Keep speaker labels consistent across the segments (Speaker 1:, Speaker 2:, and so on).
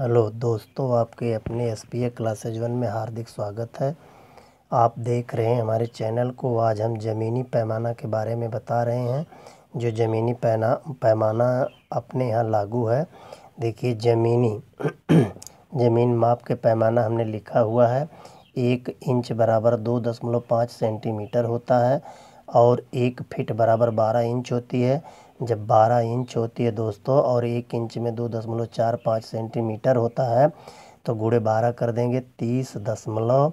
Speaker 1: hello दोस्तों आपके अपने S P A classes one में हार्दिक स्वागत है आप देख रहे हैं हमारे चैनल को आज हम ज़मीनी पैमाना के बारे में बता रहे हैं जो ज़मीनी पैना पैमाना अपने यहाँ लागू है देखिए ज़मीनी ज़मीन माप के पैमाना हमने लिखा हुआ है एक इंच बराबर दो दशमलव पाँच सेंटीमीटर होता है और एक फिट बराबर बारह इंच होती है जब 12 इंच होती है दोस्तों और एक इंच में दो दशमलव चार पाँच सेंटीमीटर होता है तो गुड़े बारह कर देंगे तीस दशमलव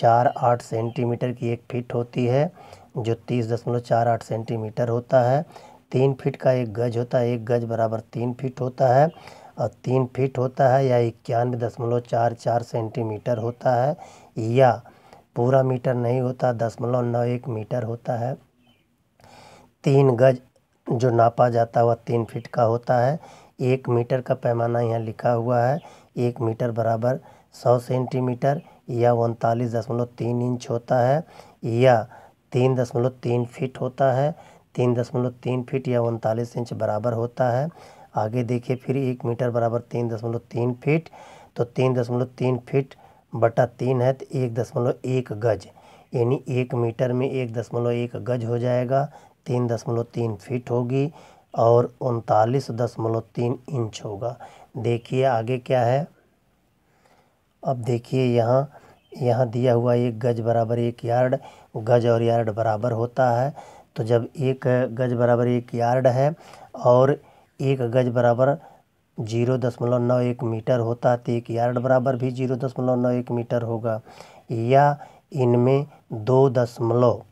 Speaker 1: चार आठ सेंटीमीटर की एक फिट होती है जो तीस दशमलव चार आठ सेंटीमीटर होता है तीन फिट का एक गज होता है एक गज बराबर तीन फिट होता है और तीन फिट होता है या इक्यानवे दशमलव चार चार सेंटीमीटर होता है या पूरा मीटर नहीं होता दशमलव नौ एक मीटर होता है तीन गज जो नापा जाता हुआ तीन फीट का होता है एक मीटर का पैमाना यहाँ लिखा हुआ है एक मीटर बराबर सौ सेंटीमीटर या उनतालीस दशमलव तीन इंच होता है या तीन दशमलव तीन फीट होता है तीन दशमलव तीन फीट या उनतालीस इंच बराबर होता है आगे देखिए फिर एक मीटर बराबर तीन दशमलव तीन फीट तो तीन दशमलव तीन फीट बटा तीन है तो एक दशमलव एक गज यानी एक मीटर में एक दशमलव एक गज हो जाएगा तीन दशमलव तीन फीट होगी और उनतालीस दशमलव तीन इंच होगा देखिए आगे क्या है अब देखिए यहाँ यहाँ दिया हुआ एक गज बराबर एक यार्ड गज और यार्ड बराबर होता है तो जब एक गज बराबर एक यार्ड है और एक गज बराबर जीरो दशमलव नौ एक मीटर होता तो एक यार्ड बराबर भी जीरो दशमलव नौ एक मीटर होगा या इनमें दो दशमलव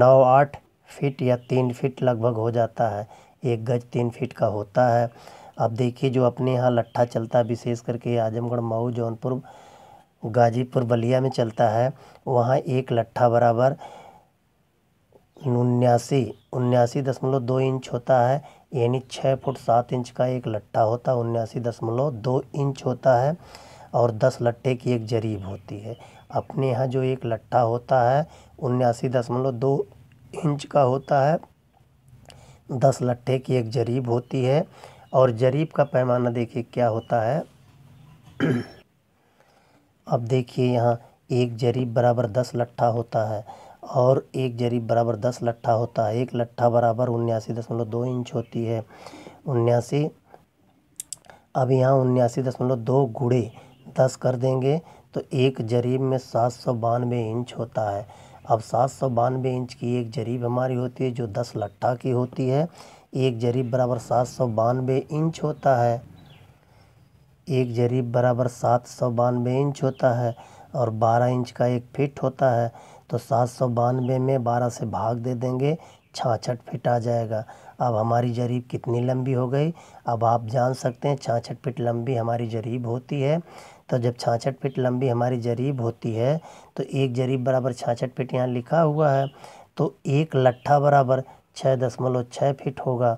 Speaker 1: नौ आठ फीट या तीन फीट लगभग हो जाता है एक गज तीन फीट का होता है अब देखिए जो अपने यहाँ लट्ठा चलता है विशेष करके आजमगढ़ मऊ जौनपुर गाजीपुर बलिया में चलता है वहाँ एक लट्ठा बराबर उन्यासी उन्यासी दशमलव दो इंच होता है यानी छः फुट सात इंच का एक लट्ठा होता है उन्यासी दशमलव दो इंच होता है और दस लट्ठे की एक जरीब होती है अपने यहाँ जो एक लट्ठा होता है उन्यासी दशमलव दो इंच का होता है दस लट्ठे की एक जरीब होती है और जरीब का पैमाना देखिए क्या होता है अब देखिए यहाँ एक जरीब बराबर दस लट्ठा होता है और एक जरीब बराबर दस लट्ठा होता है एक लट्ठा बराबर उन्यासी दशमलव दो इंच होती है उन्यासी अब यहाँ उन्यासी दशमलव दो गुड़े दस कर देंगे तो एक जरीब में सात सौ बानवे इंच होता है अब सात सौ बानवे इंच की एक जरीब हमारी होती है जो दस लट्ठा की होती है एक जरीब बराबर सात सौ बानवे इंच होता है एक जरीब बराबर सात सौ बानवे इंच होता है और बारह इंच का एक फिट होता है तो सात सौ बानवे में बारह से भाग दे देंगे छाछठ फिट आ जाएगा अब हमारी जरीब कितनी लंबी हो गई अब आप जान सकते हैं छाछठ फिट लंबी हमारी जरीब होती है तो जब छाछठ फिट लंबी हमारी जरीब होती है तो एक जरीब बराबर छाछठ फिट यहाँ लिखा हुआ है तो एक लट्ठा बराबर छः दशमलव छः फिट होगा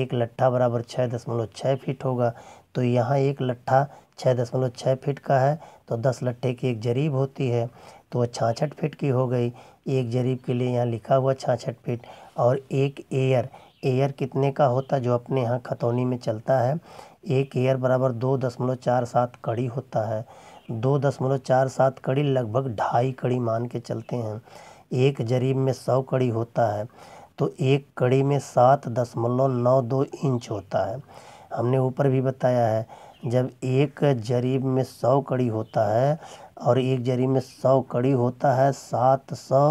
Speaker 1: एक लट्ठा बराबर छः दशमलव छः फिट होगा तो यहाँ एक लट्ठा छः दशमलव छः फिट का है तो दस लट्ठे की एक जरीब होती है तो वह छाछठ फिट की हो गई एक जरीब के लिए यहाँ लिखा हुआ छाछठ फिट और एक एयर एयर कितने का होता जो अपने यहाँ खतौनी में चलता है एक एयर बराबर दो दशमलव चार सात कड़ी होता है दो दशमलव चार सात कड़ी लगभग ढाई कड़ी मान के चलते हैं एक जरीब में सौ कड़ी होता है तो एक कड़ी में सात दशमलव नौ दो इंच होता है हमने ऊपर भी बताया है जब एक जरीब में सौ कड़ी होता है और एक जरीब में सौ कड़ी होता है सात सौ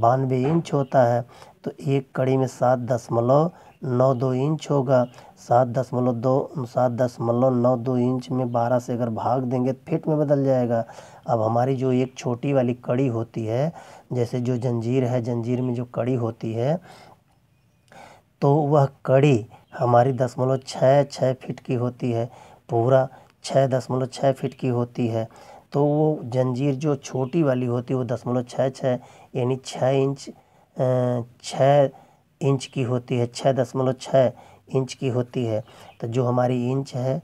Speaker 1: बानवे इंच होता है तो एक कड़ी में सात दशमलव नौ दो इंच होगा सात दशमलव दो सात दशमलव नौ दो इंच में बारह से अगर भाग देंगे तो फिट में बदल जाएगा अब हमारी जो एक छोटी वाली कड़ी होती है जैसे जो जंजीर है जंजीर में जो कड़ी होती है तो वह कड़ी हमारी दशमलव छः छः फिट की होती है पूरा छः दशमलव छः फिट की होती है तो वो जंजीर जो छोटी वाली होती है वो दशमलव छः छः यानी छः इंच छः इंच की होती है छः दशमलव छः इंच की होती है तो जो हमारी इंच है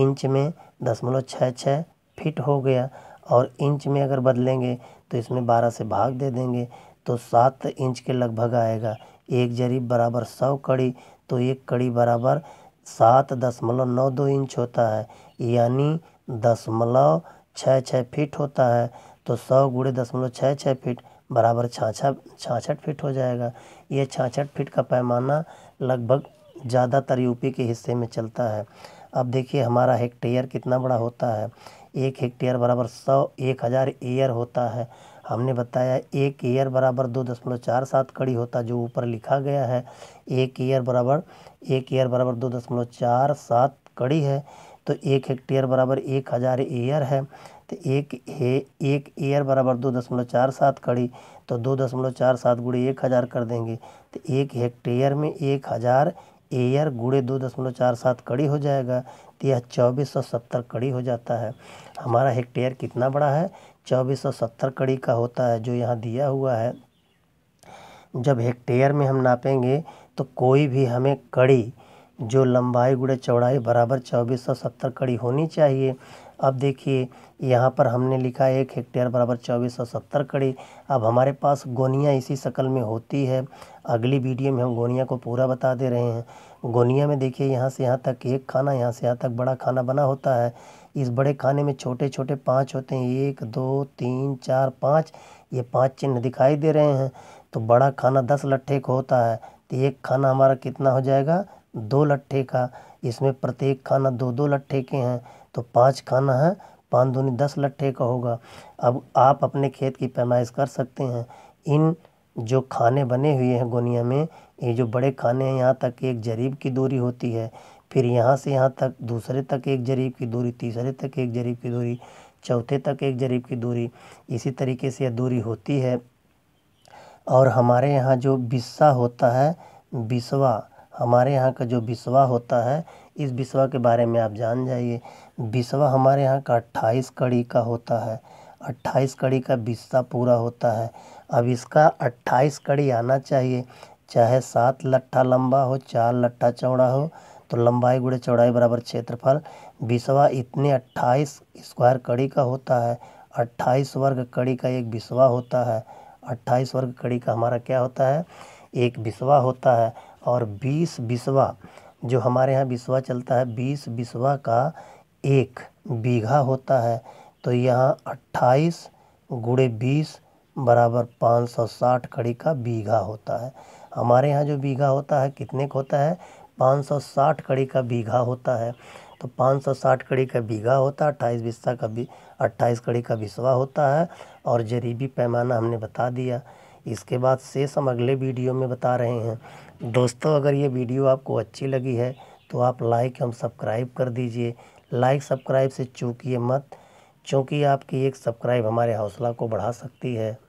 Speaker 1: इंच में दशमलव छः छः फिट हो गया और इंच में अगर बदलेंगे तो इसमें बारह से भाग दे देंगे तो सात इंच के लगभग आएगा एक जरीब बराबर सौ कड़ी तो एक कड़ी बराबर सात दशमलव नौ दो इंच होता है यानी दशमलव छः छः फिट होता है तो सौ गुड़े दशमलव छः छः फिट बराबर छाछा छाछठ फीट हो जाएगा ये छाछठ फीट का पैमाना लगभग ज़्यादातर यूपी के हिस्से में चलता है अब देखिए हमारा हेक्टेयर कितना बड़ा होता है एक हेक्टेयर बराबर सौ एक हज़ार एयर होता है हमने बताया एक एयर बराबर दो दशमलव चार सात कड़ी होता जो ऊपर लिखा गया है एक एयर बराबर एक एयर बराबर दो दशमलव चार सात कड़ी है तो एक हेक्टेयर बराबर एक हज़ार एयर है तो एक हे एक एयर बराबर दो दशमलव चार सात कड़ी तो दो दशमलव चार सात गुड़े एक हज़ार कर देंगे तो एक हेक्टेयर में एक हज़ार एयर गुड़े दो दशमलव चार सात कड़ी हो जाएगा तो यह चौबीस सौ सत्तर कड़ी हो जाता है हमारा हेक्टेयर कितना बड़ा है चौबीस सौ सत्तर कड़ी का होता है जो यहाँ दिया हुआ है जब हेक्टेयर में हम नापेंगे तो कोई भी हमें कड़ी जो लंबाई गुड़े चौड़ाई बराबर चौबीस सौ सत्तर कड़ी होनी चाहिए अब देखिए यहाँ पर हमने लिखा है एक हेक्टेयर बराबर चौबीस सौ सत्तर कड़ी अब हमारे पास गोनिया इसी शक्ल में होती है अगली वीडियो में हम गोनिया को पूरा बता दे रहे हैं गोनिया में देखिए यहाँ से यहाँ तक एक खाना यहाँ से यहाँ तक बड़ा खाना बना होता है इस बड़े खाने में छोटे छोटे पाँच होते हैं एक दो तीन चार पाँच ये पाँच चिन्ह दिखाई दे रहे हैं तो बड़ा खाना दस लट्ठे का होता है तो एक खाना हमारा कितना हो जाएगा दो लट्ठे का इसमें प्रत्येक खाना दो दो लट्ठे के हैं तो पाँच खाना है पाँच दूनी दस लट्ठे का होगा अब आप अपने खेत की पैमाइश कर सकते हैं इन जो खाने बने हुए हैं गोनिया में ये जो बड़े खाने हैं यहाँ तक एक जरीब की दूरी होती है फिर यहाँ से यहाँ तक दूसरे तक एक जरीब की दूरी तीसरे तक एक जरीब की दूरी चौथे तक एक जरीब की दूरी इसी तरीके से यह दूरी होती है और हमारे यहाँ जो बिस्सा होता है बिसवा हमारे यहाँ का जो बिसवा होता है इस बिसवा के बारे में आप जान जाइए बिसवा हमारे यहाँ का अट्ठाईस कड़ी का होता है अट्ठाईस कड़ी का बिस्सा पूरा होता है अब इसका अट्ठाईस कड़ी आना चाहिए चाहे सात लट्ठा लंबा हो चार लट्ठा चौड़ा हो तो लंबाई गुड़े चौड़ाई बराबर क्षेत्रफल बिसवा इतने अट्ठाईस स्क्वायर कड़ी का होता है अट्ठाईस वर्ग कड़ी का एक बिसवा होता है अट्ठाईस वर्ग कड़ी का हमारा क्या होता है एक बिसवा होता है और बीस बिसवा जो हमारे यहाँ बिसवा चलता है बीस बिसवा का एक बीघा होता है तो यहाँ अट्ठाईस गुड़े बीस बराबर पाँच सौ साठ कड़ी का बीघा होता है हमारे यहाँ जो बीघा होता है कितने का होता है पाँच सौ साठ कड़ी का बीघा होता है तो पाँच सौ साठ कड़ी का बीघा होता है अट्ठाईस बिस्सा का भी अट्ठाईस कड़ी का बिसवा होता है और जरीबी पैमाना हमने बता दिया इसके बाद से हम अगले वीडियो में बता रहे हैं दोस्तों अगर ये वीडियो आपको अच्छी लगी है तो आप लाइक एवं सब्सक्राइब कर दीजिए लाइक सब्सक्राइब से चूकिए मत क्योंकि आपकी एक सब्सक्राइब हमारे हौसला को बढ़ा सकती है